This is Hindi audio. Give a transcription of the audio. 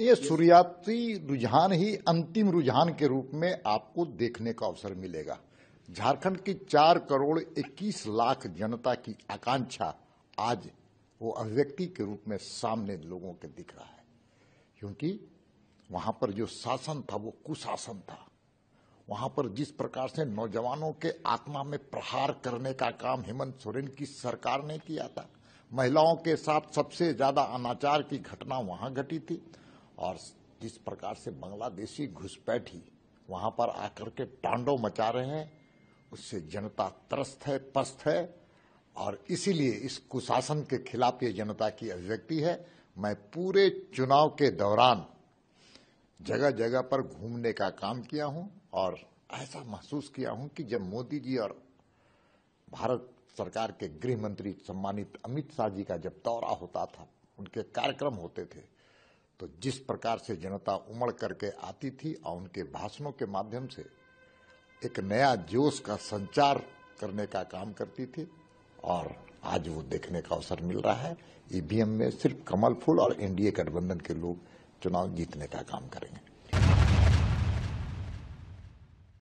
ये सूर्याती रुझान ही अंतिम रुझान के रूप में आपको देखने का अवसर मिलेगा झारखंड की चार करोड़ इक्कीस लाख जनता की आकांक्षा आज वो अभिव्यक्ति के रूप में सामने लोगों के दिख रहा है क्योंकि वहां पर जो शासन था वो कुशासन था वहां पर जिस प्रकार से नौजवानों के आत्मा में प्रहार करने का काम हेमंत सोरेन की सरकार ने किया था महिलाओं के साथ सबसे ज्यादा अनाचार की घटना वहां घटी थी और जिस प्रकार से बांग्लादेशी घुसपैठी वहां पर आकर के टांडो मचा रहे हैं उससे जनता त्रस्त है पस्त है और इसीलिए इस कुशासन के खिलाफ ये जनता की अभिव्यक्ति है मैं पूरे चुनाव के दौरान जगह जगह पर घूमने का काम किया हूं और ऐसा महसूस किया हूं कि जब मोदी जी और भारत सरकार के गृह मंत्री सम्मानित अमित शाह जी का जब दौरा होता था उनके कार्यक्रम होते थे तो जिस प्रकार से जनता उमड़ करके आती थी और उनके भाषणों के माध्यम से एक नया जोश का संचार करने का काम करती थी और आज वो देखने का अवसर मिल रहा है ईवीएम में सिर्फ कमल फूल और एनडीए गठबंधन के लोग चुनाव जीतने का काम करेंगे